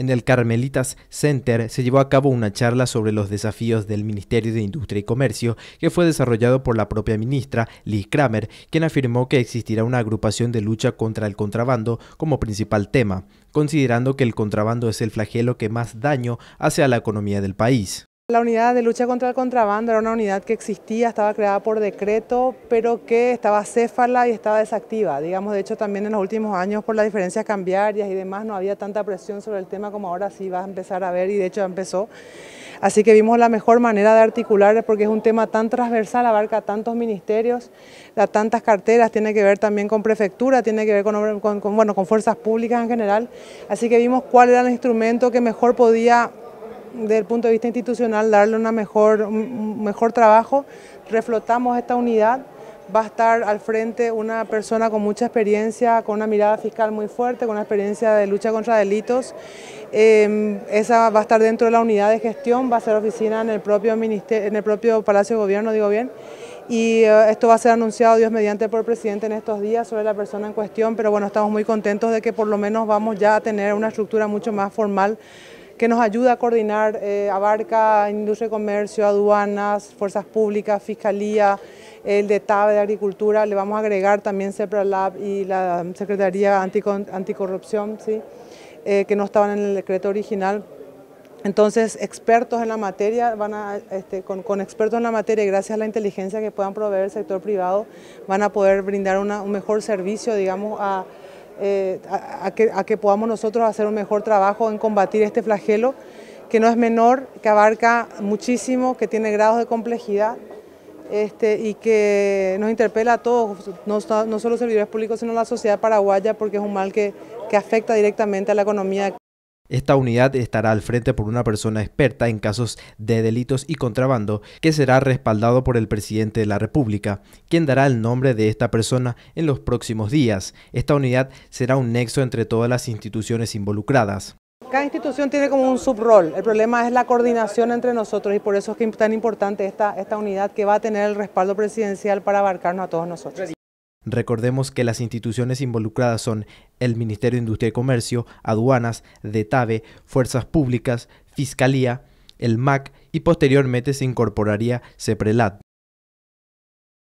En el Carmelitas Center se llevó a cabo una charla sobre los desafíos del Ministerio de Industria y Comercio, que fue desarrollado por la propia ministra Liz Kramer, quien afirmó que existirá una agrupación de lucha contra el contrabando como principal tema, considerando que el contrabando es el flagelo que más daño hace a la economía del país. La unidad de lucha contra el contrabando era una unidad que existía, estaba creada por decreto, pero que estaba céfala y estaba desactiva. Digamos, de hecho, también en los últimos años, por las diferencias cambiarias y demás, no había tanta presión sobre el tema como ahora sí va a empezar a ver, y de hecho empezó. Así que vimos la mejor manera de articular, porque es un tema tan transversal, abarca tantos ministerios, da tantas carteras, tiene que ver también con prefectura, tiene que ver con, con, bueno, con fuerzas públicas en general. Así que vimos cuál era el instrumento que mejor podía desde el punto de vista institucional, darle una mejor, un mejor trabajo. Reflotamos esta unidad, va a estar al frente una persona con mucha experiencia, con una mirada fiscal muy fuerte, con una experiencia de lucha contra delitos. Em, esa va a estar dentro de la unidad de gestión, va a ser oficina en el propio, en el propio Palacio de Gobierno, digo bien, y eh, esto va a ser anunciado, Dios mediante, por el presidente en estos días sobre la persona en cuestión, pero bueno, estamos muy contentos de que por lo menos vamos ya a tener una estructura mucho más formal que nos ayuda a coordinar, eh, abarca industria y comercio, aduanas, fuerzas públicas, fiscalía, el de TAB de Agricultura, le vamos a agregar también Lab y la Secretaría Anticorrupción, ¿sí? Eh, que no estaban en el decreto original. Entonces, expertos en la materia, van a, este, con, expertos en la materia y gracias a la inteligencia que puedan proveer el sector privado, van a poder brindar un mejor servicio, digamos, a eh, a, que, podamos nosotros hacer un mejor trabajo en combatir este flagelo que no es menor, que abarca muchísimo, que tiene grados de complejidad este, y que nos interpela a todos, no, no solo servidores públicos, sino a la sociedad paraguaya, porque es un mal que, que afecta directamente a la economía esta unidad estará al frente por una persona experta en casos de delitos y contrabando, que será respaldado por el presidente de la República, quien dará el nombre de esta persona en los próximos días. Esta unidad será un nexo entre todas las instituciones involucradas. Cada institución tiene como un subrol, el problema es la coordinación entre nosotros y por eso es tan importante esta unidad que va a tener el respaldo presidencial para abarcarnos a todos nosotros. Recordemos que las instituciones involucradas son el Ministerio de Industria y Comercio, Aduanas, DETAVE, Fuerzas Públicas, Fiscalía, el MAC y posteriormente se incorporaría CEPRELAT.